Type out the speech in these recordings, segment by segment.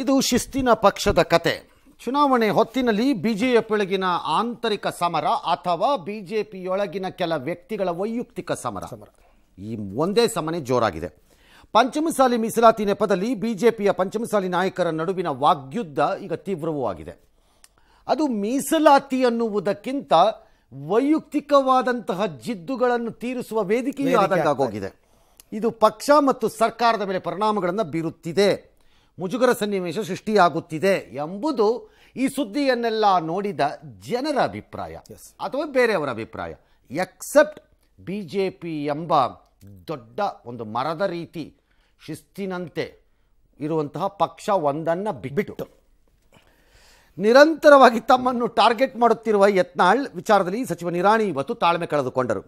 ಇದು ಶಿಸ್ತಿನ ಪಕ್ಷದ ಕತೆ ಚುನಾವಣೆ ಹೊತ್ತಿನಲ್ಲಿ ಬಿಜೆಪಿಯೊಳಗಿನ ಆಂತರಿಕ ಸಮರ ಅಥವಾ ಬಿಜೆಪಿಯೊಳಗಿನ ಕೆಲ ವ್ಯಕ್ತಿಗಳ ವೈಯಕ್ತಿಕ ಸಮರ ಸಮರ ಈ ಒಂದೇ ಸಮನೆ ಜೋರಾಗಿದೆ ಪಂಚಮಸಾಲಿ ಮೀಸಲಾತಿ ನೆಪದಲ್ಲಿ ಬಿಜೆಪಿಯ ಪಂಚಮಸಾಲಿ ನಾಯಕರ ನಡುವಿನ ವಾಗ್ಯುದ್ಧ ಈಗ ತೀವ್ರವೂ ಆಗಿದೆ ಅದು ಮೀಸಲಾತಿ ಅನ್ನುವುದಕ್ಕಿಂತ ವೈಯಕ್ತಿಕವಾದಂತಹ ಜಿದ್ದುಗಳನ್ನು ತೀರಿಸುವ ವೇದಿಕೆಯೂ ಆದಂತಾಗೋಗಿದೆ ಇದು ಪಕ್ಷ ಮತ್ತು ಸರ್ಕಾರದ ಮೇಲೆ ಪರಿಣಾಮಗಳನ್ನು ಬೀರುತ್ತಿದೆ ಮುಜುಗರ ಸನ್ನಿವೇಶ ಸೃಷ್ಟಿಯಾಗುತ್ತಿದೆ ಎಂಬುದು ಈ ಸುದ್ದಿಯನ್ನೆಲ್ಲ ನೋಡಿದ ಜನರ ಅಭಿಪ್ರಾಯ ಅಥವಾ ಬೇರೆಯವರ ಅಭಿಪ್ರಾಯ ಎಕ್ಸೆಪ್ಟ್ ಬಿ ಜೆ ಪಿ ಎಂಬ ದೊಡ್ಡ ಒಂದು ಮರದ ರೀತಿ ಶಿಸ್ತಿನಂತೆ ಇರುವಂತಹ ಪಕ್ಷ ಒಂದನ್ನು ಬಿಟ್ಟು ನಿರಂತರವಾಗಿ ತಮ್ಮನ್ನು ಟಾರ್ಗೆಟ್ ಮಾಡುತ್ತಿರುವ ಯತ್ನಾಳ್ ವಿಚಾರದಲ್ಲಿ ಸಚಿವ ನಿರಾಣಿ ಇವತ್ತು ತಾಳ್ಮೆ ಕಳೆದುಕೊಂಡರು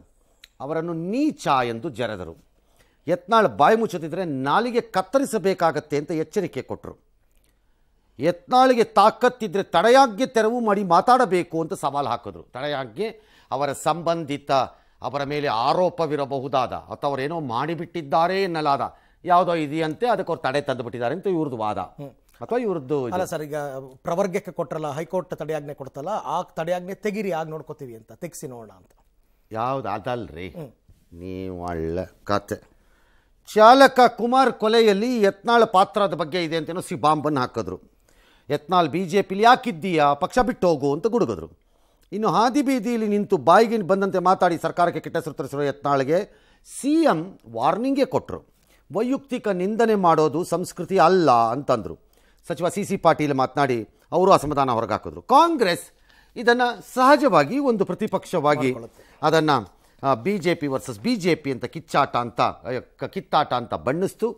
ಅವರನ್ನು ನೀಚ ಎಂದು ಜರೆದರು ಯತ್ನಾಳ್ ಬಾಯಿ ಮುಚ್ಚುತ್ತಿದ್ದರೆ ನಾಲಿಗೆ ಕತ್ತರಿಸಬೇಕಾಗತ್ತೆ ಅಂತ ಎಚ್ಚರಿಕೆ ಕೊಟ್ಟರು ಯತ್ನಾಳಿಗೆ ತಾಕತ್ತಿದ್ದರೆ ತಡೆಯಾಜ್ಞೆ ತೆರವು ಮಾಡಿ ಮಾತಾಡಬೇಕು ಅಂತ ಸವಾಲು ಹಾಕಿದ್ರು ತಡೆಯಾಜ್ಞೆ ಅವರ ಸಂಬಂಧಿತ ಅವರ ಮೇಲೆ ಆರೋಪವಿರಬಹುದಾದ ಅಥವಾ ಅವರೇನೋ ಮಾಡಿಬಿಟ್ಟಿದ್ದಾರೆ ಎನ್ನಲಾದ ಯಾವುದೋ ಇದೆಯಂತೆ ಅದಕ್ಕೆ ಅವ್ರು ತಡೆ ತಂದುಬಿಟ್ಟಿದ್ದಾರೆ ಅಂತ ಇವ್ರದ್ದು ವಾದ ಅಥವಾ ಇವ್ರದ್ದು ಅಲ್ಲ ಸರ್ ಈಗ ಪ್ರವರ್ಗಕ್ಕೆ ಕೊಟ್ಟರಲ್ಲ ಹೈಕೋರ್ಟ್ ತಡೆಯಾಜ್ಞೆ ಕೊಡ್ತಲ್ಲ ಆ ತಡೆಯಾಜ್ಞೆ ತೆಗಿರಿ ಆಗ ನೋಡ್ಕೋತೀವಿ ಅಂತ ತೆಗಿಸಿ ನೋಡೋಣ ಅಂತ ಯಾವ್ದು ಅದಲ್ರಿ ನೀವು ಒಳ್ಳೆ ಕತೆ ಚಾಲಕ ಕುಮಾರ್ ಕೊಲೆಯಲ್ಲಿ ಯತ್ನಾಳ್ ಪಾತ್ರದ ಬಗ್ಗೆ ಇದೆ ಅಂತ ಸಿ ಬಾಂಬನ್ನು ಹಾಕಿದ್ರು ಯತ್ನಾಳ್ ಬಿ ಜೆ ಪಿಲಿ ಯಾಕಿದ್ದೀಯಾ ಪಕ್ಷ ಬಿಟ್ಟು ಹೋಗು ಅಂತ ಗುಡುಗಿದ್ರು ಇನ್ನು ಹಾದಿ ಬೀದಿಯಲ್ಲಿ ನಿಂತು ಬಾಯಿಗೆ ಬಂದಂತೆ ಮಾತಾಡಿ ಸರ್ಕಾರಕ್ಕೆ ಕೆಟ್ಟ ಹೆಸರು ತರಿಸಿರೋ ಯತ್ನಾಳ್ಗೆ ಸಿ ಎಂ ವಾರ್ನಿಂಗೇ ಕೊಟ್ಟರು ವೈಯಕ್ತಿಕ ನಿಂದನೆ ಮಾಡೋದು ಸಂಸ್ಕೃತಿ ಅಲ್ಲ ಅಂತಂದರು ಸಚಿವ ಸಿ ಸಿ ಪಾಟೀಲ್ ಮಾತನಾಡಿ ಅವರು ಅಸಮಾಧಾನ ಹಾಕಿದ್ರು ಕಾಂಗ್ರೆಸ್ ಇದನ್ನು ಸಹಜವಾಗಿ ಒಂದು ಪ್ರತಿಪಕ್ಷವಾಗಿ ಅದನ್ನು B J P versus B J P ಅಂತ ಕಿಚ್ಚಾಟ ಅಂತ ಕಿತ್ತಾಟ ಅಂತ ಬಣ್ಣಿಸ್ತು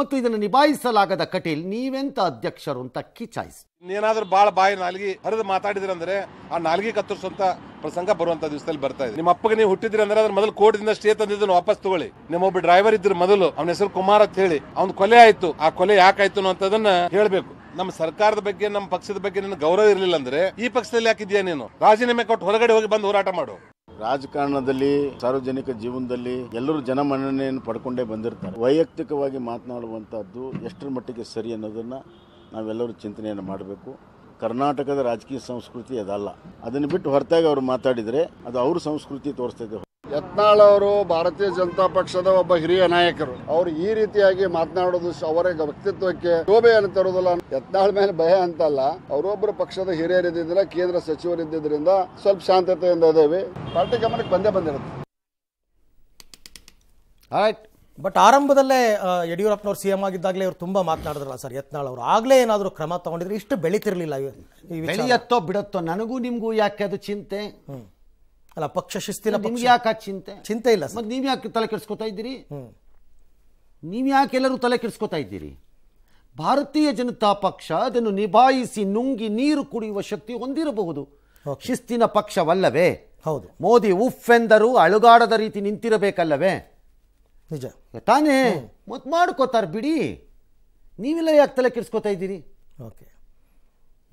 ಮತ್ತು ಇದನ್ನು ನಿಭಾಯಿಸಲಾಗದ ಕಟೀಲ್ ನೀವೆಂತ ಅಧ್ಯಕ್ಷರು ಅಂತ ಕಿಚ್ಚಾಯಿಸಿ ಏನಾದ್ರೂ ಬಾಳ ಬಾಯಿ ನಾಲ್ಗಿ ಹರಿದು ಅಂದ್ರೆ ಆ ನಾಲ್ಗಿ ಕತ್ತರಿಸುವಂತ ಪ್ರಸಂಗ ಬರುವಂತ ದಿವಸದಲ್ಲಿ ಬರ್ತಾ ಇದೆ ನಿಮ್ಮ ಅಪ್ಪಗೆ ನೀವು ಹುಟ್ಟಿದ್ರಿ ಅಂದ್ರೆ ಅದ್ರ ಮೊದಲು ಕೋಟದಿಂದ ಸ್ಟೇ ತಂದಿದ್ದನ್ನು ವಾಪಸ್ ತಗೊಳ್ಳಿ ನಿಮ್ಮ ಒಬ್ಬ ಡ್ರೈವರ್ ಇದ್ರ ಮೊದಲು ಅವನ ಹೆಸರು ಕುಮಾರ್ ಅಂತ ಹೇಳಿ ಅವ್ನ ಕೊಲೆ ಆಯ್ತು ಆ ಕೊಲೆ ಯಾಕಾಯ್ತು ಅನ್ನೋದನ್ನ ಹೇಳಬೇಕು ನಮ್ಮ ಸರ್ಕಾರದ ಬಗ್ಗೆ ನಮ್ಮ ಪಕ್ಷದ ಬಗ್ಗೆ ನಿನ್ನ ಗೌರವ ಇರಲಿಲ್ಲ ಅಂದ್ರೆ ಈ ಪಕ್ಷದಲ್ಲಿ ಯಾಕಿದ್ಯಾ ನೀನು ರಾಜೀನಾಮೆ ಕೊಟ್ಟು ಹೊರಗಡೆ ಹೋಗಿ ಬಂದು ಹೋರಾಟ ಮಾಡು ರಾಜಕಾರಣದಲ್ಲಿ ಸಾರ್ವಜನಿಕ ಜೀವನದಲ್ಲಿ ಎಲ್ಲರೂ ಜನಮನ್ನಣೆಯನ್ನು ಪಡ್ಕೊಂಡೇ ಬಂದಿರ್ತಾರೆ ವೈಯಕ್ತಿಕವಾಗಿ ಮಾತನಾಡುವಂಥದ್ದು ಎಷ್ಟರ ಮಟ್ಟಿಗೆ ಸರಿ ಅನ್ನೋದನ್ನು ನಾವೆಲ್ಲರೂ ಚಿಂತನೆಯನ್ನು ಮಾಡಬೇಕು ಕರ್ನಾಟಕದ ರಾಜಕೀಯ ಸಂಸ್ಕೃತಿ ಅದಲ್ಲ ಅದನ್ನು ಬಿಟ್ಟು ಹೊರತಾಗಿ ಅವ್ರು ಮಾತಾಡಿದರೆ ಅದು ಅವ್ರ ಸಂಸ್ಕೃತಿ ತೋರಿಸ್ತೈತೆ ಯತ್ನಾಳ್ ಅವರು ಭಾರತೀಯ ಜನತಾ ಪಕ್ಷದ ಒಬ್ಬ ಹಿರಿಯ ನಾಯಕರು ಅವರು ಈ ರೀತಿಯಾಗಿ ಮಾತನಾಡೋದು ಅವರ ವ್ಯಕ್ತಿತ್ವಕ್ಕೆ ಶೋಭೆ ಅಂತ ಇರೋದಿಲ್ಲ ಯತ್ನಾಳ್ ಮೇಲೆ ಭಯ ಅಂತಲ್ಲ ಅವರೊಬ್ಬರು ಪಕ್ಷದ ಹಿರಿಯರಿದ್ದಿದ್ದಿಲ್ಲ ಕೇಂದ್ರ ಸಚಿವರಿದ್ದರಿಂದ ಸ್ವಲ್ಪ ಶಾಂತತೆಯಿಂದ ಇದ್ದೇವೆ ಪಾರ್ಟಿ ಗಮನಕ್ಕೆ ಬಂದೇ ಬಂದಿರುತ್ತೆ ರೈಟ್ ಬಟ್ ಆರಂಭದಲ್ಲೇ ಯಡಿಯೂರಪ್ಪನವ್ರು ಸಿ ಎಂ ಆಗಿದ್ದಾಗಲೇ ಇವರು ತುಂಬಾ ಮಾತನಾಡಿದ್ರಲ್ಲ ಸರ್ ಯತ್ನಾಳ್ ಅವರು ಆಗ್ಲೇ ಏನಾದರೂ ಕ್ರಮ ತಗೊಂಡಿದ್ರೆ ಇಷ್ಟು ಬೆಳೀತಿರ್ಲಿಲ್ಲ ಬೆಳೆಯತ್ತೋ ಬಿಡತ್ತೋ ನನಗೂ ನಿಮಗೂ ಯಾಕೆ ಅದು ಚಿಂತೆ ಅಲ್ಲ ಪಕ್ಷ ಶಿಸ್ತಿನ ನಿಮ್ಗೆ ಯಾಕೆ ಚಿಂತೆ ಚಿಂತೆ ಇಲ್ಲ ಮತ್ತೆ ನೀವು ಯಾಕೆ ತಲೆ ಕೆಡಿಸ್ಕೊತಾ ಇದ್ದೀರಿ ನೀವು ಯಾಕೆ ಎಲ್ಲರೂ ತಲೆ ಕೆಡಿಸ್ಕೊತಾ ಇದ್ದೀರಿ ಭಾರತೀಯ ಜನತಾ ಪಕ್ಷ ಅದನ್ನು ನಿಭಾಯಿಸಿ ನುಂಗಿ ನೀರು ಕುಡಿಯುವ ಶಕ್ತಿ ಹೊಂದಿರಬಹುದು ಶಿಸ್ತಿನ ಪಕ್ಷವಲ್ಲವೇ ಹೌದು ಮೋದಿ ಉಫ್ ಎಂದರು ಅಳುಗಾಡದ ರೀತಿ ನಿಂತಿರಬೇಕಲ್ಲವೇ ನಿಜ ತಾನೇ ಮತ್ ಮಾಡ್ಕೋತಾರೆ ಬಿಡಿ ನೀವೆಲ್ಲ ಯಾಕೆ ತಲೆ ಕೆಡಿಸ್ಕೊತಾ ಇದ್ದೀರಿ ಓಕೆ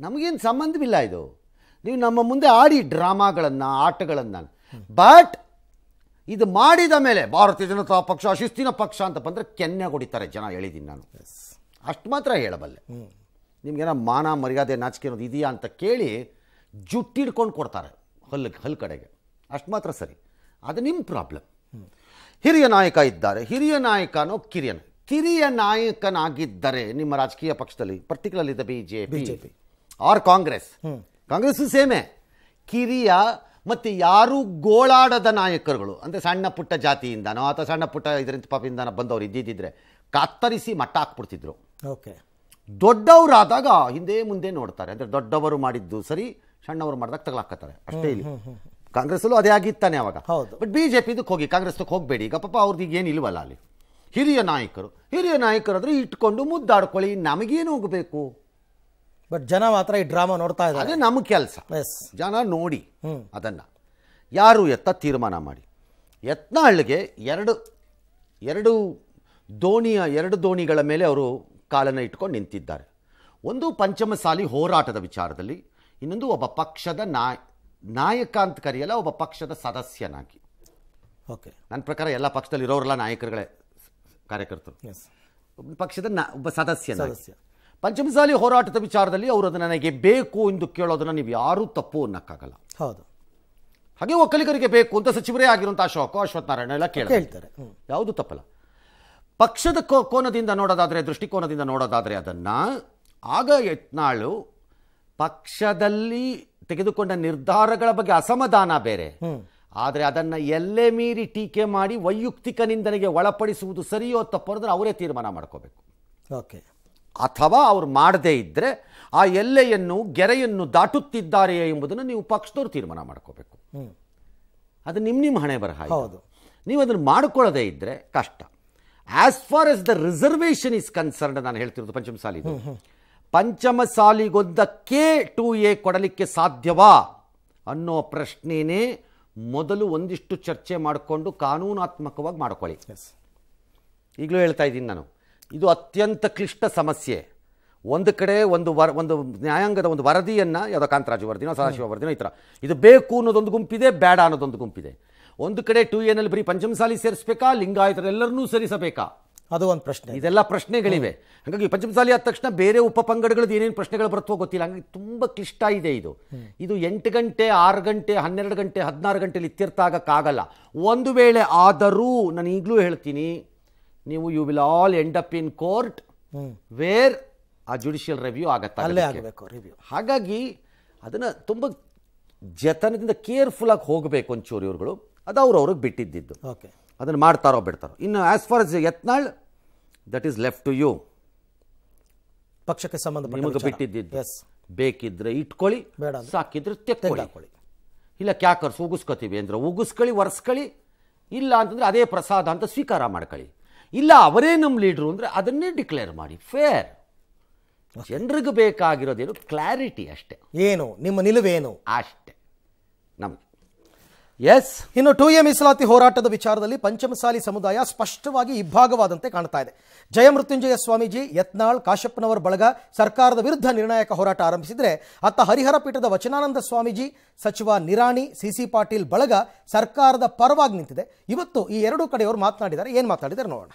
ನಮಗೇನು ಸಂಬಂಧವಿಲ್ಲ ಇದು ನೀವು ನಮ್ಮ ಮುಂದೆ ಆಡಿ ಡ್ರಾಮಾಗಳನ್ನು ಆಟಗಳನ್ನು ಬಟ್ ಇದು ಮಾಡಿದ ಮೇಲೆ ಭಾರತೀಯ ಜನತಾ ಪಕ್ಷ ಶಿಸ್ತಿನ ಪಕ್ಷ ಅಂತ ಬಂದರೆ ಕೆನ್ನೆ ಹೊಡಿತಾರೆ ಜನ ಹೇಳಿದ್ದೀನಿ ನಾನು ಅಷ್ಟು ಮಾತ್ರ ಹೇಳಬಲ್ಲೆ ನಿಮ್ಗೇನೋ ಮಾನ ಮರ್ಯಾದೆ ನಾಚಿಕೆ ಅನ್ನೋದು ಇದೆಯಾ ಅಂತ ಕೇಳಿ ಜುಟ್ಟಿಡ್ಕೊಂಡು ಕೊಡ್ತಾರೆ ಹಲ್ಲು ಹಲ್ ಕಡೆಗೆ ಅಷ್ಟು ಮಾತ್ರ ಸರಿ ಅದು ನಿಮ್ಮ ಪ್ರಾಬ್ಲಮ್ ಹಿರಿಯ ನಾಯಕ ಇದ್ದಾರೆ ಹಿರಿಯ ನಾಯಕನೋ ಕಿರಿಯನ ಕಿರಿಯ ನಾಯಕನಾಗಿದ್ದರೆ ನಿಮ್ಮ ರಾಜಕೀಯ ಪಕ್ಷದಲ್ಲಿ particularly the B J P or Congress Congress ಸೇಮೆ ಕಿರಿಯ ಮತ್ತು ಯಾರು ಗೋಳಾಡದ ನಾಯಕರುಗಳು ಅಂದರೆ ಸಣ್ಣ ಪುಟ್ಟ ಜಾತಿಯಿಂದನೋ ಅಥವಾ ಸಣ್ಣ ಪುಟ್ಟ ಇದರಿಂದ ಪಾಪಿಂದ ಬಂದವರು ಇದ್ದಿದ್ದರೆ ಕತ್ತರಿಸಿ ಮಟ್ಟ ಹಾಕ್ಬಿಡ್ತಿದ್ರು ಓಕೆ ದೊಡ್ಡವರಾದಾಗ ಹಿಂದೆ ಮುಂದೆ ನೋಡ್ತಾರೆ ಅಂದರೆ ದೊಡ್ಡವರು ಮಾಡಿದ್ದು ಸರಿ ಸಣ್ಣವರು ಮಾಡಿದಾಗ ತಗ್ಲಾಕತ್ತಾರೆ ಅಷ್ಟೇ ಇಲ್ಲಿ ಕಾಂಗ್ರೆಸ್ಸಲ್ಲೂ ಅದೇ ಆಗಿತ್ತಾನೆ ಅವಾಗ ಬಟ್ ಬಿ ಜೆ ಪಿದಕ್ಕೆ ಹೋಗಿ ಕಾಂಗ್ರೆಸ್ ಹೋಗಬೇಡಿ ಈಗ ಪಾಪ ಅವ್ರದ್ದು ಈಗ ಇಲ್ವಲ್ಲ ಅಲ್ಲಿ ಹಿರಿಯ ನಾಯಕರು ಹಿರಿಯ ನಾಯಕರಾದರೆ ಇಟ್ಕೊಂಡು ಮುದ್ದಾಡ್ಕೊಳ್ಳಿ ನಮಗೇನು ಹೋಗಬೇಕು ಬಟ್ ಜನ ಮಾತ್ರ ಈ ಡ್ರಾಮಾ ನೋಡ್ತಾ ಇದ್ದಾರೆ ಅದೇ ನಮ್ಮ ಕೆಲಸ ಜನ ನೋಡಿ ಅದನ್ನು ಯಾರು ಎತ್ತ ತೀರ್ಮಾನ ಮಾಡಿ ಯತ್ನಹಳ್ಳಿಗೆ ಎರಡು ಎರಡು ದೋಣಿಯ ಎರಡು ದೋಣಿಗಳ ಮೇಲೆ ಅವರು ಕಾಲನ್ನು ಇಟ್ಕೊಂಡು ನಿಂತಿದ್ದಾರೆ ಒಂದು ಪಂಚಮಸಾಲಿ ಹೋರಾಟದ ವಿಚಾರದಲ್ಲಿ ಇನ್ನೊಂದು ಒಬ್ಬ ಪಕ್ಷದ ನಾಯ್ ನಾಯಕ ಅಂತ ಕರೆಯಲ್ಲ ಒಬ್ಬ ಪಕ್ಷದ ಸದಸ್ಯನಾಗಿ ಓಕೆ ನನ್ನ ಪ್ರಕಾರ ಎಲ್ಲ ಪಕ್ಷದಲ್ಲಿ ಇರೋರೆಲ್ಲ ನಾಯಕರುಗಳೇ ಕಾರ್ಯಕರ್ತರು ಪಕ್ಷದ ಒಬ್ಬ ಸದಸ್ಯ ಸದಸ್ಯ ಪಂಚಮಸಾಲಿ ಹೋರಾಟದ ವಿಚಾರದಲ್ಲಿ ಅವರು ಅದು ನನಗೆ ಬೇಕು ಎಂದು ಕೇಳೋದನ್ನು ನೀವು ಯಾರೂ ತಪ್ಪು ಅನ್ನೋಕ್ಕಾಗಲ್ಲ ಹೌದು ಹಾಗೆ ಒಕ್ಕಲಿಗರಿಗೆ ಬೇಕು ಅಂತ ಸಚಿವರೇ ಆಗಿರುವಂಥ ಅಶೋಕ ಅಶ್ವಥ್ ನಾರಾಯಣ ಎಲ್ಲ ಕೇಳ್ತಾರೆ ಯಾವುದು ತಪ್ಪಲ್ಲ ಪಕ್ಷದ ಕೋನದಿಂದ ನೋಡೋದಾದರೆ ದೃಷ್ಟಿಕೋನದಿಂದ ನೋಡೋದಾದರೆ ಅದನ್ನು ಆಗ ಯತ್ನಾಳು ಪಕ್ಷದಲ್ಲಿ ತೆಗೆದುಕೊಂಡ ನಿರ್ಧಾರಗಳ ಬಗ್ಗೆ ಅಸಮಾಧಾನ ಬೇರೆ ಆದರೆ ಅದನ್ನು ಎಲ್ಲೇ ಮೀರಿ ಟೀಕೆ ಮಾಡಿ ವೈಯಕ್ತಿಕ ನಿಂದನೆಗೆ ಒಳಪಡಿಸುವುದು ಸರಿಯೋ ತಪ್ಪು ಅಂದರೆ ಅವರೇ ತೀರ್ಮಾನ ಮಾಡ್ಕೋಬೇಕು ಓಕೆ ಅಥವಾ ಅವರು ಮಾಡದೇ ಇದ್ದರೆ ಆ ಎಲ್ಲೆಯನ್ನು ಗೆರೆಯನ್ನು ದಾಟುತ್ತಿದ್ದಾರೆಯೇ ಎಂಬುದನ್ನು ನೀವು ಪಕ್ಷದವ್ರು ತೀರ್ಮಾನ ಮಾಡ್ಕೋಬೇಕು ಅದು ನಿಮ್ಮ ನಿಮ್ಮ ಹಣೆ ಬರಹ ಹೌದು ನೀವು ಅದನ್ನು ಮಾಡ್ಕೊಳ್ಳೋದೇ ಇದ್ದರೆ ಕಷ್ಟ as far as the reservation is concerned ನಾನು ಹೇಳ್ತಿರೋದು ಪಂಚಮಸಾಲಿ ಪಂಚಮಸಾಲಿಗೊಂದಕ್ಕೆ ಟು ಎ ಕೊಡಲಿಕ್ಕೆ ಸಾಧ್ಯವಾ ಅನ್ನೋ ಪ್ರಶ್ನೆನೇ ಮೊದಲು ಒಂದಿಷ್ಟು ಚರ್ಚೆ ಮಾಡಿಕೊಂಡು ಕಾನೂನಾತ್ಮಕವಾಗಿ ಮಾಡ್ಕೊಳ್ಳಿ ಈಗಲೂ ಹೇಳ್ತಾ ಇದ್ದೀನಿ ನಾನು ಇದು ಅತ್ಯಂತ ಕ್ಲಿಷ್ಟ ಸಮಸ್ಯೆ ಒಂದು ಕಡೆ ಒಂದು ವರ ಒಂದು ನ್ಯಾಯಾಂಗದ ಒಂದು ವರದಿಯನ್ನು ಯಾವುದೋ ಕಾಂತರಾಜು ವರದಿನೋ ಸದಾಶಿವ ವರದಿನೋ ಈ ಥರ ಇದು ಬೇಕು ಅನ್ನೋದೊಂದು ಗುಂಪಿದೆ ಬೇಡ ಅನ್ನೋದೊಂದು ಗುಂಪಿದೆ ಒಂದು ಕಡೆ ಟು ಎನ್ ಎಲ್ ಬರೀ ಪಂಚಮಸಾಲಿ ಸೇರಿಸಬೇಕಾ ಲಿಂಗಾಯತರೆಲ್ಲರನ್ನೂ ಸೇರಿಸಬೇಕಾ ಅದು ಒಂದು ಪ್ರಶ್ನೆ ಇದೆಲ್ಲ ಪ್ರಶ್ನೆಗಳಿವೆ ಹಾಗಾಗಿ ಪಂಚಮಸಾಲಿ ಆದ ತಕ್ಷಣ ಬೇರೆ ಉಪ ಪಂಗಡಗಳದ್ದು ಏನೇನು ಪ್ರಶ್ನೆಗಳು ಬರುತ್ತೋ ಗೊತ್ತಿಲ್ಲ ಹಾಗಾಗಿ ತುಂಬ ಕ್ಲಿಷ್ಟ ಇದೆ ಇದು ಇದು ಎಂಟು ಗಂಟೆ ಆರು ಗಂಟೆ ಹನ್ನೆರಡು ಗಂಟೆ ಹದಿನಾರು ಗಂಟೆಯಲ್ಲಿ ಇತ್ಯರ್ಥ ಆಗಕ್ಕಾಗಲ್ಲ ಒಂದು ವೇಳೆ ಆದರೂ ನಾನು ಈಗಲೂ ಹೇಳ್ತೀನಿ ನೀವು you will all end up in court where ಆ ಜುಡಿಷಿಯಲ್ ರಿವ್ಯೂ ಆಗತ್ತೆ ಅಲ್ಲೇ ಆಗಬೇಕು ರಿವ್ಯೂ ಹಾಗಾಗಿ ಅದನ್ನು ತುಂಬ ಜತನದಿಂದ ಆಗಿ ಹೋಗಬೇಕು ಒಂಚೂರು ಇವ್ರುಗಳು ಅದು ಅವ್ರಿಗೆ ಬಿಟ್ಟಿದ್ದಿದ್ದು ಓಕೆ ಅದನ್ನು ಮಾಡ್ತಾರೋ ಬಿಡ್ತಾರೋ ಇನ್ನು as far as Yatnal that is left to you ಪಕ್ಷಕ್ಕೆ ಸಂಬಂಧ ನಿಮಗೆ ಬಿಟ್ಟಿದ್ದಿದ್ದು ಬೇಕಿದ್ರೆ ಇಟ್ಕೊಳ್ಳಿ ಬೇಡ ಸಾಕಿದ್ರೆ ತೆಕ್ಕೊಳ್ಳಿ ಇಲ್ಲ ಕ್ಯಾಕರ್ಸ್ ಉಗಿಸ್ಕೋತೀವಿ ಅಂದ್ರೆ ಉಗಿಸ್ಕೊಳ್ಳಿ ಒರೆಸ್ಕೊಳ್ಳಿ ಇಲ್ಲ ಅಂತಂದ್ರೆ ಅದೇ ಪ್ರಸಾದ ಅಂತ ಸ್ವೀಕಾರ ಮಾಡ್ಕೊಳ್ಳಿ ಇಲ್ಲ ಅವರೇ ನಮ್ಮ ಲೀಡ್ರು ಅಂದರೆ ಅದನ್ನೇ ಡಿಕ್ಲೇರ್ ಮಾಡಿ ಫೇರ್ ಜನರಿಗೆ ಬೇಕಾಗಿರೋದೇನು ಕ್ಲಾರಿಟಿ ಅಷ್ಟೆ. ಏನು ನಿಮ್ಮ ನಿಲುವೇನು ಅಷ್ಟೆ ನಮಗೆ ಎಸ್ ಇನ್ನು ಟು ಎ ಮೀಸಲಾತಿ ಹೋರಾಟದ ವಿಚಾರದಲ್ಲಿ ಪಂಚಮಸಾಲಿ ಸಮುದಾಯ ಸ್ಪಷ್ಟವಾಗಿ ಇಬ್ಬಾಗವಾದಂತೆ ಕಾಣ್ತಾ ಇದೆ ಜಯಮೃತ್ಯುಂಜಯ ಸ್ವಾಮೀಜಿ ಯತ್ನಾಳ್ ಕಾಶಪ್ಪನವರ ಬಳಗ ಸರ್ಕಾರದ ವಿರುದ್ಧ ನಿರ್ಣಾಯಕ ಹೋರಾಟ ಆರಂಭಿಸಿದರೆ ಅತ್ತ ಹರಿಹರ ಪೀಠದ ವಚನಾನಂದ ಸ್ವಾಮೀಜಿ ಸಚಿವ ನಿರಾಣಿ ಸಿ ಸಿ ಪಾಟೀಲ್ ಬಳಗ ಸರ್ಕಾರದ ಪರವಾಗಿ ನಿಂತಿದೆ ಇವತ್ತು ಈ ಎರಡೂ ಕಡೆಯವರು ಮಾತನಾಡಿದ್ದಾರೆ ಏನು ಮಾತನಾಡಿದ್ದಾರೆ ನೋಡೋಣ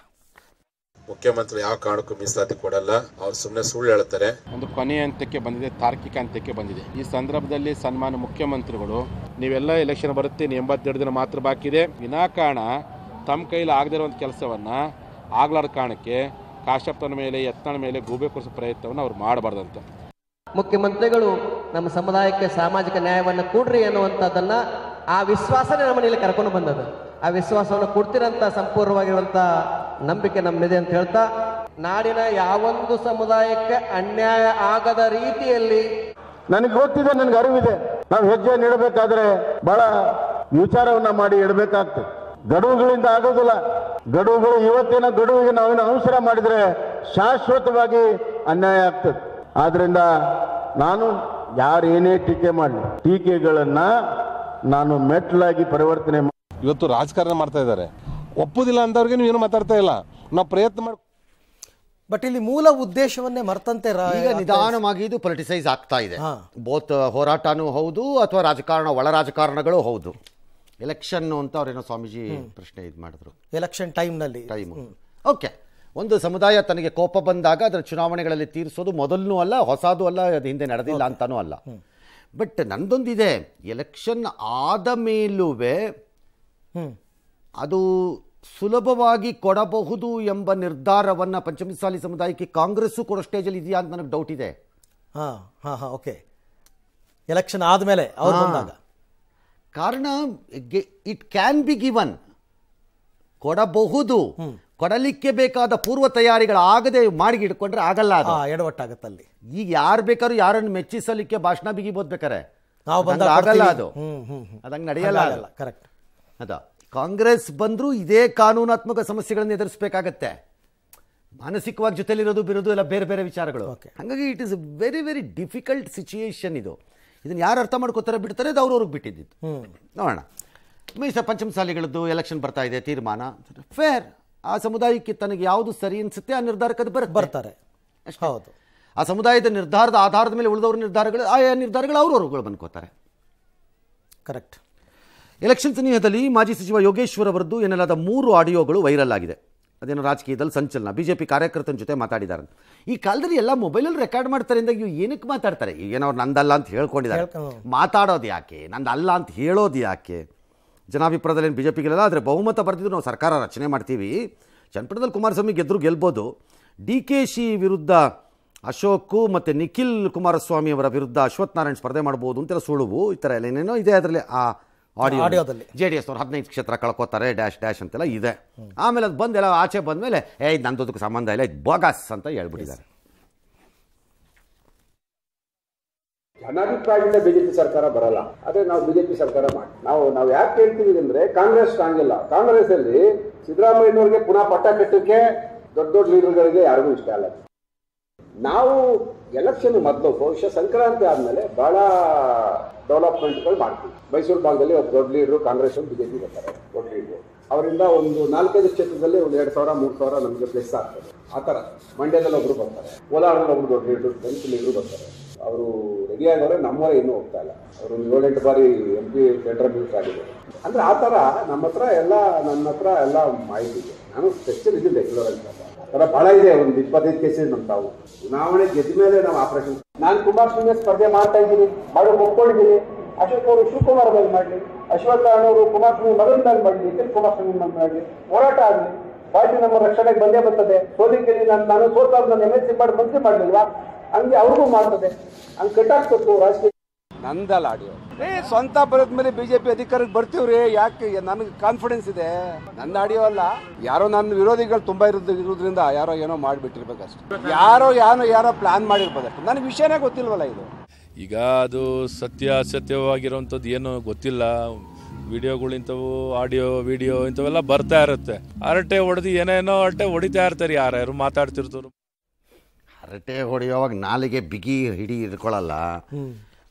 ಮುಖ್ಯಮಂತ್ರಿ ಯಾವ ಕಾರಣಕ್ಕೂ ಮೀಸಲಾತಿ ಕೊಡಲ್ಲ ಅವ್ರು ಸುಮ್ಮನೆ ಸುಳ್ಳು ಹೇಳ್ತಾರೆ ಒಂದು ಕೊನೆಯ ಹಂತಕ್ಕೆ ಬಂದಿದೆ ತಾರ್ಕಿಕ ಹಂತಕ್ಕೆ ಬಂದಿದೆ ಈ ಸಂದರ್ಭದಲ್ಲಿ ಸನ್ಮಾನ ಮುಖ್ಯಮಂತ್ರಿಗಳು ನೀವೆಲ್ಲ ಎಲೆಕ್ಷನ್ ಬರುತ್ತೆ ಎಂಬತ್ತೆರಡು ದಿನ ಮಾತ್ರ ಬಾಕಿ ಇದೆ ವಿನಾಕಾರಣ ತಮ್ಮ ಕೈಲಿ ಆಗದಿರೋ ಒಂದು ಕೆಲಸವನ್ನು ಆಗ್ಲಾರ ಕಾರಣಕ್ಕೆ ಕಾಶಪ್ಪನ ಮೇಲೆ ಯತ್ನದ ಮೇಲೆ ಗೂಬೆ ಕೊಡಿಸೋ ಪ್ರಯತ್ನವನ್ನು ಅವ್ರು ಮಾಡಬಾರ್ದಂತೆ ಮುಖ್ಯಮಂತ್ರಿಗಳು ನಮ್ಮ ಸಮುದಾಯಕ್ಕೆ ಸಾಮಾಜಿಕ ನ್ಯಾಯವನ್ನು ಕೊಡ್ರಿ ಅನ್ನುವಂಥದ್ದನ್ನು ಆ ವಿಶ್ವಾಸನೇ ನಮ್ಮನೆಯಲ್ಲಿ ಕರ್ಕೊಂಡು ಬಂದದ್ದು ಆ ವಿಶ್ವಾಸವನ್ನು ಕೊಡ್ತಿರಂಥ ಸಂಪೂರ್ಣವಾಗಿರುವಂಥ ನಂಬಿಕೆ ನಮ್ಮಿದೆ ಅಂತ ಹೇಳ್ತಾ ನಾಡಿನ ಯಾವೊಂದು ಸಮುದಾಯಕ್ಕೆ ಅನ್ಯಾಯ ಆಗದ ರೀತಿಯಲ್ಲಿ ನನಗೆ ಗೊತ್ತಿದೆ ನನಗೆ ಅರಿವಿದೆ ನಾವು ಹೆಜ್ಜೆ ನೀಡಬೇಕಾದ್ರೆ ಬಹಳ ವಿಚಾರವನ್ನ ಮಾಡಿ ಇಡಬೇಕಾಗ್ತದೆ ಗಡುವುಗಳಿಂದ ಆಗೋದಿಲ್ಲ ಗಡುವುಗಳು ಇವತ್ತಿನ ಗಡುವಿಗೆ ನಾವೇನು ಅನುಸರ ಮಾಡಿದ್ರೆ ಶಾಶ್ವತವಾಗಿ ಅನ್ಯಾಯ ಆಗ್ತದೆ ಆದ್ರಿಂದ ನಾನು ಯಾರು ಏನೇ ಟೀಕೆ ಮಾಡಲಿ ಟೀಕೆಗಳನ್ನ ನಾನು ಮೆಟ್ಲಾಗಿ ಪರಿವರ್ತನೆ ಇವತ್ತು ರಾಜಕಾರಣ ಮಾಡ್ತಾ ಇದ್ದಾರೆ ಒಪ್ಪುದಿಲ್ಲ ನೀವು ಏನು ಮಾತಾಡ್ತಾ ಇಲ್ಲ ನಾವು ಪ್ರಯತ್ನ ಮಾಡಿ ಬಟ್ ಇಲ್ಲಿ ಮೂಲ ಉದ್ದೇಶವನ್ನೇ ಮರ್ತಂತೆ ಈಗ ನಿಧಾನವಾಗಿ ಇದು ಪೊಲಿಟಿಸೈಸ್ ಆಗ್ತಾ ಇದೆ ಬೋತ್ uh, ಹೋರಾಟನೂ ಹೌದು ಅಥವಾ ರಾಜಕಾರಣ ಒಳ ರಾಜಕಾರಣಗಳು ಹೌದು ಎಲೆಕ್ಷನ್ ಅಂತ ಅವ್ರೇನೋ ಸ್ವಾಮೀಜಿ ಪ್ರಶ್ನೆ ಇದು ಮಾಡಿದ್ರು ಎಲೆಕ್ಷನ್ ಟೈಮ್ನಲ್ಲಿ ಟೈಮ್ ಓಕೆ ಒಂದು ಸಮುದಾಯ ತನಗೆ ಕೋಪ ಬಂದಾಗ ಅದರ ಚುನಾವಣೆಗಳಲ್ಲಿ ತೀರಿಸೋದು ಮೊದಲನೂ ಅಲ್ಲ ಹೊಸದು ಅಲ್ಲ ಅದು ಹಿಂದೆ ನಡೆದಿಲ್ಲ ಅಂತಾನೂ ಅಲ್ಲ ಬಟ್ ನಂದೊಂದಿದೆ ಎಲೆಕ್ಷನ್ ಆದ ಮೇಲೂ ಅದು ಸುಲಭವಾಗಿ ಕೊಡಬಹುದು ಎಂಬ ನಿರ್ಧಾರವನ್ನು ಪಂಚಮಸಾಲಿ ಸಮುದಾಯಕ್ಕೆ ಕಾಂಗ್ರೆಸ್ಸು ಕೊಡೋ ಸ್ಟೇಜಲ್ಲಿ ಇದೆಯಾ ಅಂತ ನನಗೆ ಡೌಟ್ ಇದೆ ಹಾಂ ಹಾಂ ಹಾಂ ಓಕೆ ಎಲೆಕ್ಷನ್ ಆದಮೇಲೆ ಕಾರಣ ಇಟ್ ಕ್ಯಾನ್ ಬಿ ಗಿವನ್ ಕೊಡಬಹುದು ಕೊಡಲಿಕ್ಕೆ ಬೇಕಾದ ಪೂರ್ವ ತಯಾರಿಗಳು ಆಗದೆ ಮಾಡಿ ಇಟ್ಕೊಂಡ್ರೆ ಆಗಲ್ಲ ಎಡವಟ್ಟಾಗತ್ತಲ್ಲಿ ಈಗ ಯಾರು ಬೇಕಾದ್ರೂ ಯಾರನ್ನು ಮೆಚ್ಚಿಸಲಿಕ್ಕೆ ಭಾಷಣ ಬಿಗಿ ಬೇಕಾರೆ ನಾವು ಆಗಲ್ಲ ಅದು ಅದಂಗೆ ನಡೆಯಲ್ಲ ಕರೆಕ್ಟ್ ಅದ ಕಾಂಗ್ರೆಸ್ ಬಂದರೂ ಇದೇ ಕಾನೂನಾತ್ಮಕ ಸಮಸ್ಯೆಗಳನ್ನು ಎದುರಿಸಬೇಕಾಗತ್ತೆ ಮಾನಸಿಕವಾಗಿ ಜೊತೆಲಿರೋದು ಬಿರೋದು ಎಲ್ಲ ಬೇರೆ ಬೇರೆ ವಿಚಾರಗಳು ಓಕೆ ಹಾಗಾಗಿ it is a very very difficult situation ಇದು ಇದನ್ನು ಯಾರು ಅರ್ಥ ಮಾಡ್ಕೋತಾರೆ ಬಿಡ್ತಾರೆ ಅದು ಅವ್ರವ್ರಿಗೆ ಬಿಟ್ಟಿದ್ದಿತ್ತು ನೋಡೋಣ ಮೀಸ ಪಂಚಮಸಾಲಿಗಳದ್ದು ಎಲೆಕ್ಷನ್ ಬರ್ತಾ ಇದೆ ತೀರ್ಮಾನ ಫೇರ್ ಆ ಸಮುದಾಯಕ್ಕೆ ತನಗೆ ಯಾವುದು ಸರಿ ಅನಿಸುತ್ತೆ ಆ ನಿರ್ಧಾರಕ್ಕೆ ಅದು ಬರ್ತಾರೆ ಹೌದು ಆ ಸಮುದಾಯದ ನಿರ್ಧಾರದ ಆಧಾರದ ಮೇಲೆ ಉಳಿದವ್ರ ನಿರ್ಧಾರಗಳು ಆ ನಿರ್ಧಾರಗಳು ಅವ್ರವ್ರುಗಳು ಬಂದ್ಕೋತಾರೆ ಕರೆಕ್ಟ್ ಎಲೆಕ್ಷನ್ ಸನಿಹದಲ್ಲಿ ಮಾಜಿ ಸಚಿವ ಯೋಗೇಶ್ವರ್ ಅವರದ್ದು ಎನ್ನಲಾದ ಮೂರು ಆಡಿಯೋಗಳು ವೈರಲ್ ಆಗಿದೆ ಅದೇನೋ ರಾಜಕೀಯದಲ್ಲಿ ಸಂಚಲನ ಬಿ ಜೆ ಪಿ ಕಾರ್ಯಕರ್ತನ ಜೊತೆ ಮಾತಾಡಿದ್ದಾರೆ ಈ ಕಾಲದಲ್ಲಿ ಎಲ್ಲ ಮೊಬೈಲಲ್ಲಿ ರೆಕಾರ್ಡ್ ಮಾಡ್ತಾರಿಂದ ಇವು ಏನಕ್ಕೆ ಮಾತಾಡ್ತಾರೆ ಏನೋ ನಂದಲ್ಲ ಅಂತ ಹೇಳ್ಕೊಂಡಿದ್ದಾರೆ ಮಾತಾಡೋದು ಯಾಕೆ ನಂದು ಅಲ್ಲ ಅಂತ ಹೇಳೋದು ಯಾಕೆ ಜನಾಭಿಪ್ರಾಯದಲ್ಲಿ ಏನು ಬಿ ಜೆ ಪಿಗೆಲ್ಲ ಆದರೆ ಬಹುಮತ ಬರೆದಿದ್ದು ನಾವು ಸರ್ಕಾರ ರಚನೆ ಮಾಡ್ತೀವಿ ಚನ್ನಪಟ್ಟಣದಲ್ಲಿ ಕುಮಾರಸ್ವಾಮಿ ಗೆದ್ದರು ಗೆಲ್ಬೋದು ಡಿ ಕೆ ಶಿ ವಿರುದ್ಧ ಅಶೋಕು ಮತ್ತು ನಿಖಿಲ್ ಕುಮಾರಸ್ವಾಮಿ ಅವರ ವಿರುದ್ಧ ಅಶ್ವತ್ಥನಾರಾಯಣ ಸ್ಪರ್ಧೆ ಮಾಡ್ಬೋದು ಅಂತೆಲ್ಲ ಸುಳುವು ಈ ಥರ ಎಲ್ಲ ಏನೇನೋ ಇದೆ ಅದರಲ್ಲಿ ಆ ಆಡಿಯೋದಲ್ಲಿ ಜೆ ಡಿ ಎಸ್ ಹದಿನೈದು ಕ್ಷೇತ್ರ ಕಳ್ಕೊತಾರೆ ಡ್ಯಾಶ್ ಡ್ಯಾಶ್ ಅಂತೆಲ್ಲ ಇದೆ ಆಮೇಲೆ ಅದು ಬಂದೆಲ್ಲ ಆಚೆ ಮೇಲೆ ಏ ನಂದದಕ್ಕೆ ಸಂಬಂಧ ಇಲ್ಲ ಇದು ಬೋಗಸ್ ಅಂತ ಹೇಳ್ಬಿಟ್ಟಿದ್ದಾರೆ ಜನಾಭಿಪ್ರಾಯದಿಂದ ಬಿಜೆಪಿ ಸರ್ಕಾರ ಬರಲ್ಲ ಅದೇ ನಾವು ಬಿಜೆಪಿ ಸರ್ಕಾರ ಮಾಡಿ ನಾವು ನಾವು ಯಾಕೆ ಹೇಳ್ತೀವಿ ಅಂದ್ರೆ ಕಾಂಗ್ರೆಸ್ ಸ್ಟ್ರಾಂಗ್ ಇಲ್ಲ ಕಾಂಗ್ರೆಸ್ ಅಲ್ಲಿ ಸಿದ್ದರಾಮಯ್ಯನವ್ರಿಗೆ ಪುನಃ ಪಟ್ಟ ಕಟ್ಟಕ್ಕೆ ದೊಡ್ಡ ದೊಡ್ಡ ಲೀಡರ್ಗಳಿಗೆ ಯಾರಿಗೂ ಇಷ್ಟ ಅಲ್ಲ ನಾವು ಎಲೆಕ್ಷನ್ ಮೊದಲು ಬಹುಶಃ ಸಂಕ್ರಾಂತಿ ಆದಮೇಲೆ ಬಹಳ ಡೆವಲಪ್ಮೆಂಟ್ಗಳು ಮಾಡ್ತೀವಿ ಮೈಸೂರು ಭಾಗದಲ್ಲಿ ಒಬ್ಬ ದೊಡ್ಡ ಲೀಡ್ರು ಕಾಂಗ್ರೆಸ್ ಬಿಜೆಪಿ ಬರ್ತಾರೆ ದೊಡ್ಡ ಲೀಡ್ರು ಅವರಿಂದ ಒಂದು ನಾಲ್ಕೈದು ಕ್ಷೇತ್ರದಲ್ಲಿ ಒಂದು ಎರಡು ಸಾವಿರ ಮೂರು ಸಾವಿರ ನಮಗೆ ಪ್ಲೇಸ್ ಆಗ್ತದೆ ಆ ಥರ ಮಂಡ್ಯದಲ್ಲಿ ಒಬ್ರು ಬರ್ತಾರೆ ಕೋಲಾರದಲ್ಲಿ ಒಬ್ರು ದೊಡ್ಡ ಲೀಡ್ರು ಟೆಂತ್ ಲೀಡ್ರು ಬರ್ತಾರೆ ಅವರು ರೆಡಿ ಆಗೋರೆ ನಮ್ಮವರೇ ಇನ್ನೂ ಹೋಗ್ತಾ ಇಲ್ಲ ಅವರು ಏಳೆಂಟು ಬಾರಿ ಎಂ ಪಿ ಸೆಂಟ್ರಲ್ ಮಿನಿಸ್ಟರ್ ಆಗಿದೆ ಅಂದರೆ ಆ ಥರ ನಮ್ಮ ಹತ್ರ ಎಲ್ಲ ನನ್ನ ಹತ್ರ ಎಲ್ಲ ಮಾಹಿತಿ ಇದೆ ನಾನು ಸ್ಪೆಷಲ್ ಇದ್ದೀನಿ ರೆಗ್ಯುಲರ್ ಥರ ಬಹಳ ಇದೆ ಒಂದು ಇಪ್ಪತ್ತೈದು ಕೇಸಸ್ ನಮ್ಮ ಚುನಾವಣೆ ಗೆದ್ದ ಮೇಲೆ ನಾವು ಆಪರೇಷನ್ ನಾನು ಕುಮಾರ್ ಸ್ಪರ್ಧೆ ಮಾಡ್ತಾ ಇದ್ದೀನಿ ಮಾಡೋ ಒಪ್ಕೊಂಡಿದ್ದೀನಿ ಅಶೋಕ್ ಅವರು ಶಿವಕುಮಾರ್ ಬಂದ್ ಮಾಡಲಿ ಅಶ್ವಥ್ ಅವರು ಕುಮಾರಸ್ವಾಮಿ ಮಗನ ಮಾಡಲಿ ನಿಖಿಲ್ ಕುಮಾರಸ್ವಾಮಿ ಬಂದ್ ಮಾಡಲಿ ಹೋರಾಟ ಆಗಲಿ ಪಾರ್ಟಿ ನಮ್ಮ ರಕ್ಷಣೆಗೆ ಬಂದೇ ಬರ್ತದೆ ಸೋಲಿಕೆಯಲ್ಲಿ ನಾನು ನಾನು ಸೋತಾಗ ನಾನು ಎಮ್ ಎಸ್ ಸಿ ಮಾಡಿ ಬಂದೇ ಮಾಡಲಿಲ್ವಾ ಹಂಗೆ ಅವ್ರಿಗೂ ಮಾಡ್ತದೆ ಹಂಗೆ ಕಟ್ಟಾಕ್ಬೇಕು ರಾಜಕೀಯ ನಂದಲ್ಲ ಆಡಿಯೋ ಏ ಸ್ವಂತ ಬರೋದ್ ಮೇಲೆ ಬಿಜೆಪಿ ಅಧಿಕಾರಕ್ಕೆ ಬರ್ತೀವ್ರಿ ಯಾಕೆ ನನಗೆ ಕಾನ್ಫಿಡೆನ್ಸ್ ಇದೆ ನನ್ನ ಆಡಿಯೋ ಅಲ್ಲ ಯಾರೋ ನನ್ನ ವಿರೋಧಿಗಳು ತುಂಬಾ ಇರೋದ್ರಿಂದ ಯಾರೋ ಏನೋ ಮಾಡಿಬಿಟ್ಟಿರ್ಬೇಕಷ್ಟೆ ಯಾರೋ ಯಾರೋ ಯಾರೋ ಪ್ಲಾನ್ ಮಾಡಿರ್ಬೋದಷ್ಟು ನನಗೆ ವಿಷಯನೇ ಗೊತ್ತಿಲ್ವಲ್ಲ ಇದು ಈಗ ಅದು ಸತ್ಯ ಅಸತ್ಯವಾಗಿರುವಂಥದ್ದು ಏನು ಗೊತ್ತಿಲ್ಲ ವಿಡಿಯೋಗಳು ಇಂಥವು ಆಡಿಯೋ ವಿಡಿಯೋ ಇಂಥವೆಲ್ಲ ಬರ್ತಾ ಇರುತ್ತೆ ಹರಟೆ ಹೊಡೆದು ಏನೇನೋ ಹರಟೆ ಹೊಡಿತಾ ಇರ್ತಾರೆ ಯಾರ್ಯಾರು ಮಾತಾಡ್ತಿರ್ತರು ಹರಟೆ ಹೊಡೆಯುವಾಗ ನಾಲಿಗೆ ಬಿಗಿ ಹಿಡಿ ಇದ್ಕೊಳ್ಳಲ್ಲ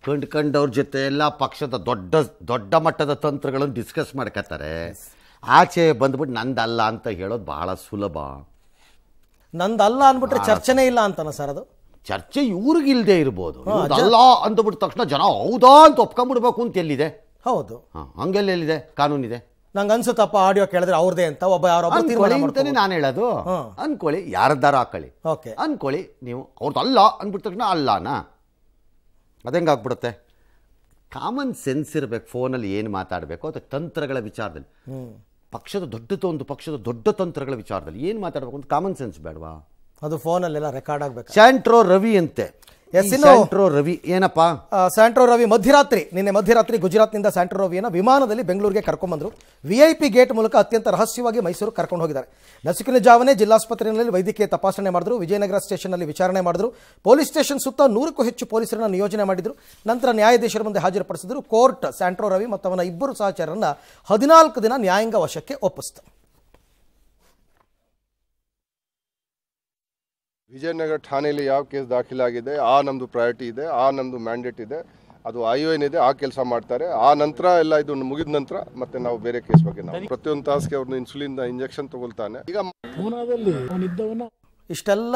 ಕಂಡ್ಕಂಡವ್ರ ಜೊತೆ ಎಲ್ಲ ಪಕ್ಷದ ದೊಡ್ಡ ದೊಡ್ಡ ಮಟ್ಟದ ತಂತ್ರಗಳನ್ನು ಡಿಸ್ಕಸ್ ಮಾಡ್ಕೋತಾರೆ ಆಚೆ ಬಂದ್ಬಿಟ್ಟು ನಂದಲ್ಲ ಅಂತ ಹೇಳೋದು ಬಹಳ ಸುಲಭ ನಂದಲ್ಲ ಅಂದ್ಬಿಟ್ರೆ ಚರ್ಚೆನೇ ಇಲ್ಲ ಅಂತನ ಸರ್ ಅದು ಚರ್ಚೆ ಇವ್ರಿಗಿಲ್ದೇ ಇರ್ಬೋದು ಅಲ್ಲ ಅಂದ್ಬಿಟ್ಟ ತಕ್ಷಣ ಜನ ಹೌದಾ ಅಂತ ಒಪ್ಕೊಂಡ್ಬಿಡ್ಬೇಕು ಅಂತ ಎಲ್ಲಿದೆ ಹೌದು ಎಲ್ಲಿದೆ ಕಾನೂನಿದೆ ನಂಗೆ ಅನ್ಸುತ್ತಪ್ಪ ಆಡಿಯೋ ಕೇಳಿದ್ರೆ ಅವ್ರದೇ ಅಂತ ಒಬ್ಬ ಅಂತಾನೆ ನಾನು ಹೇಳೋದು ಅನ್ಕೊಳ್ಳಿ ಯಾರದ್ದಾರು ಹಾಕೊಳ್ಳಿ ಅನ್ಕೊಳ್ಳಿ ನೀವು ಅವ್ರದ್ದು ಅಲ್ಲ ಅಂದ್ಬಿಟ್ಟ ತಕ್ಷಣ ಅಲ್ಲನಾ ಅದೆಂಗೆ ಆಗ್ಬಿಡುತ್ತೆ ಕಾಮನ್ ಸೆನ್ಸ್ ಇರಬೇಕು ಫೋನಲ್ಲಿ ಏನು ಮಾತಾಡಬೇಕು ಅಥವಾ ತಂತ್ರಗಳ ವಿಚಾರದಲ್ಲಿ ಪಕ್ಷದ ದೊಡ್ಡದು ಒಂದು ಪಕ್ಷದ ದೊಡ್ಡ ತಂತ್ರಗಳ ವಿಚಾರದಲ್ಲಿ ಏನು ಮಾತಾಡಬೇಕು ಅಂತ ಕಾಮನ್ ಸೆನ್ಸ್ ಬೇಡವಾ ಅದು ಫೋನಲ್ಲೆಲ್ಲ ರೆಕಾರ್ಡ್ ಆಗಬೇಕು ಸ್ಯಾಂಟ್ರೋ ರವಿ ಅಂತೆ ಸ್ಯಾಂಟ್ರೋ ರವಿ ಏನಪ್ಪ ಸ್ಯಾಂಟ್ರೋ ರವಿ ಮಧ್ಯರಾತ್ರಿ ನಿನ್ನೆ ಮಧ್ಯರಾತ್ರಿ ಗುಜರಾತ್ನಿಂದ ಸ್ಯಾಂಟ್ರೋ ರವಿಯನ್ನು ವಿಮಾನದಲ್ಲಿ ಬೆಂಗಳೂರಿಗೆ ಕರ್ಕೊಂಡ್ಬಂದರು ವಿ ಐ ಪಿ ಗೇಟ್ ಮೂಲಕ ಅತ್ಯಂತ ರಹಸ್ಯವಾಗಿ ಮೈಸೂರು ಕರ್ಕೊಂಡು ಹೋಗಿದ್ದಾರೆ ನಸುಕಿನ ಜಾವನೇ ಜಿಲ್ಲಾಸ್ಪತ್ರೆಯಲ್ಲಿ ವೈದ್ಯಕೀಯ ತಪಾಸಣೆ ಮಾಡಿದ್ರು ವಿಜಯನಗರ ಸ್ಟೇಷನ್ನಲ್ಲಿ ವಿಚಾರಣೆ ಮಾಡಿದ್ರು ಪೊಲೀಸ್ ಸ್ಟೇಷನ್ ಸುತ್ತ ನೂರಕ್ಕೂ ಹೆಚ್ಚು ಪೊಲೀಸರನ್ನ ನಿಯೋಜನೆ ಮಾಡಿದ್ರು ನಂತರ ನ್ಯಾಯಾಧೀಶರ ಮುಂದೆ ಹಾಜರುಪಡಿಸಿದ್ರು ಕೋರ್ಟ್ ಸ್ಯಾಂಟ್ರೋ ರವಿ ಮತ್ತು ಅವನ ಇಬ್ಬರು ಸಹಚರರನ್ನ ಹದಿನಾಲ್ಕು ದಿನ ನ್ಯಾಯಾಂಗ ವಶಕ್ಕೆ ಒಪ್ಪಿಸಿತು ವಿಜಯನಗರ ಠಾಣೆಯಲ್ಲಿ ಯಾವ ಕೇಸ್ ದಾಖಲಾಗಿದೆ ಆ ನಮ್ಮದು ಪ್ರಯಾರಿಟಿ ಇದೆ ಆ ನಮ್ಮದು ಮ್ಯಾಂಡೇಟ್ ಇದೆ ಅದು ಐ ಎನ್ ಏನಿದೆ ಆ ಕೆಲಸ ಮಾಡ್ತಾರೆ ಆ ನಂತರ ಎಲ್ಲ ಇದು ಮುಗಿದ ನಂತರ ಮತ್ತೆ ನಾವು ಬೇರೆ ಕೇಸ್ ಬಗ್ಗೆ ನಾವು ಪ್ರತಿಯೊಂದು ತಾಸ್ಗೆ ಅವ್ರನ್ನ ಇನ್ಸುಲಿನ್ ಇಂಜೆಕ್ಷನ್ ತಗೊಳ್ತಾನೆ ಈಗ ಇಷ್ಟೆಲ್ಲ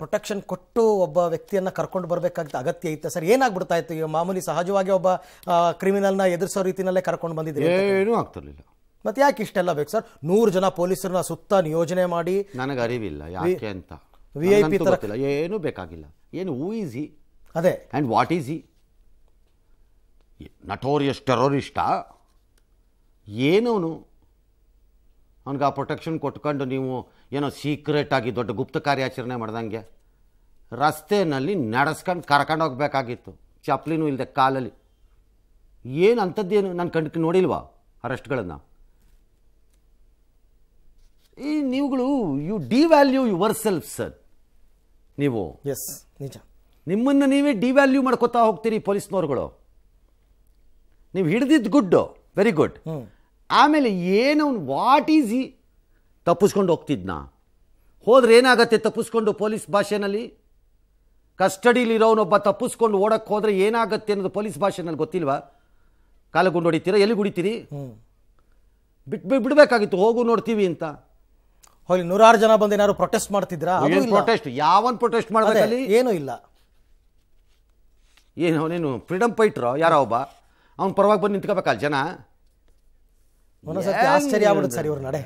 ಪ್ರೊಟೆಕ್ಷನ್ ಕೊಟ್ಟು ಒಬ್ಬ ವ್ಯಕ್ತಿಯನ್ನು ಕರ್ಕೊಂಡು ಬರಬೇಕಾಗಿದ್ದ ಅಗತ್ಯ ಇತ್ತು ಸರ್ ಏನಾಗ್ಬಿಡ್ತಾ ಇತ್ತು ಈಗ ಮಾಮೂಲಿ ಸಹಜವಾಗಿ ಒಬ್ಬ ಕ್ರಿಮಿನಲ್ನ ಎದುರಿಸೋ ರೀತಿಯಲ್ಲೇ ಕರ್ಕೊಂಡು ಬಂದಿದ್ದೀರಿ ಏನೂ ಆಗ್ತಿರ್ಲಿಲ್ಲ ಮತ್ತೆ ಯಾಕೆ ಇಷ್ಟೆಲ್ಲ ಬೇಕು ಸರ್ ನೂರು ಜನ ಪೊಲೀಸರನ್ನ ಸುತ್ತ ನಿಯೋಜನೆ ಮಾಡಿ ನನಗೆ ಅರಿವಿಲ್ಲ ಯಾಕೆ ಅಂತ ವಿ ಏನೂ ಬೇಕಾಗಿಲ್ಲ ಏನು ಹೂ ಈಸ್ ಹಿ ಅದೇ and what is he notorious terrorist ಏನವನು ಅವನಿಗೆ ಆ ಪ್ರೊಟೆಕ್ಷನ್ ಕೊಟ್ಕೊಂಡು ನೀವು ಏನೋ ಸೀಕ್ರೆಟ್ ಆಗಿ ದೊಡ್ಡ ಗುಪ್ತ ಕಾರ್ಯಾಚರಣೆ ಮಾಡ್ದಂಗೆ ರಸ್ತೆನಲ್ಲಿ ನಡೆಸ್ಕೊಂಡು ಕರ್ಕೊಂಡು ಹೋಗ್ಬೇಕಾಗಿತ್ತು ಚಪ್ಲಿನೂ ಇಲ್ಲದೆ ಕಾಲಲ್ಲಿ ಏನು ಅಂಥದ್ದೇನು ನಾನು ಕಂಡು ನೋಡಿಲ್ವಾ ಅರೆಸ್ಟ್ಗಳನ್ನು ಈ ನೀವುಗಳು you devalue yourself sir ನೀವು ಎಸ್ ನಿಜ ನಿಮ್ಮನ್ನು ನೀವೇ ಡಿವ್ಯಾಲ್ಯೂ ಮಾಡ್ಕೋತಾ ಹೋಗ್ತೀರಿ ಪೊಲೀಸ್ನವ್ರುಗಳು ನೀವು ಹಿಡಿದಿದ್ದು ಗುಡ್ಡು ವೆರಿ ಗುಡ್ ಆಮೇಲೆ ಏನು ವಾಟ್ ಈಸ್ ಈ ತಪ್ಪಿಸ್ಕೊಂಡು ಹೋಗ್ತಿದ್ನ ಹೋದ್ರೆ ಏನಾಗತ್ತೆ ತಪ್ಪಿಸ್ಕೊಂಡು ಪೊಲೀಸ್ ಭಾಷೆನಲ್ಲಿ ಕಸ್ಟಡಿಲಿರೋನೊಬ್ಬ ತಪ್ಪಿಸ್ಕೊಂಡು ಓಡಕ್ಕೆ ಹೋದರೆ ಏನಾಗುತ್ತೆ ಅನ್ನೋದು ಪೊಲೀಸ್ ಭಾಷೆನಲ್ಲಿ ಗೊತ್ತಿಲ್ವಾ ಕಾಲಗೊಂಡು ಹೊಡಿತೀರಾ ಎಲ್ಲಿ ಗುಡಿತೀರಿ ಬಿಟ್ಟು ಬಿಡಬೇಕಾಗಿತ್ತು ಹೋಗು ನೋಡ್ತೀವಿ ಅಂತ ಹೋಗ್ಲಿ ನೂರಾರು ಜನ ಬಂದು ಏನಾದ್ರು ಪ್ರೊಟೆಸ್ಟ್ ಮಾಡ್ತಿದ್ರಾ ಪ್ರೊಟೆಸ್ಟ್ ಯಾವನ್ ಪ್ರೊಟೆಸ್ಟ್ ಅಲ್ಲಿ ಏನೂ ಇಲ್ಲ ಏನು ಫ್ರೀಡಂ ಫ್ರೀಡಮ್ ಫೈಟ್ರೋ ಯಾರೋ ಒಬ್ಬ ಅವ್ನ ಪರವಾಗಿ ಬಂದು ನಿಂತ್ಕೋಬೇಕಲ್ಲ ಜನ ಆಶ್ಚರ್ಯ ಆಗ್ಬಿಡುತ್ತೆ ಸರ್ ಇವ್ರ ನಡೆ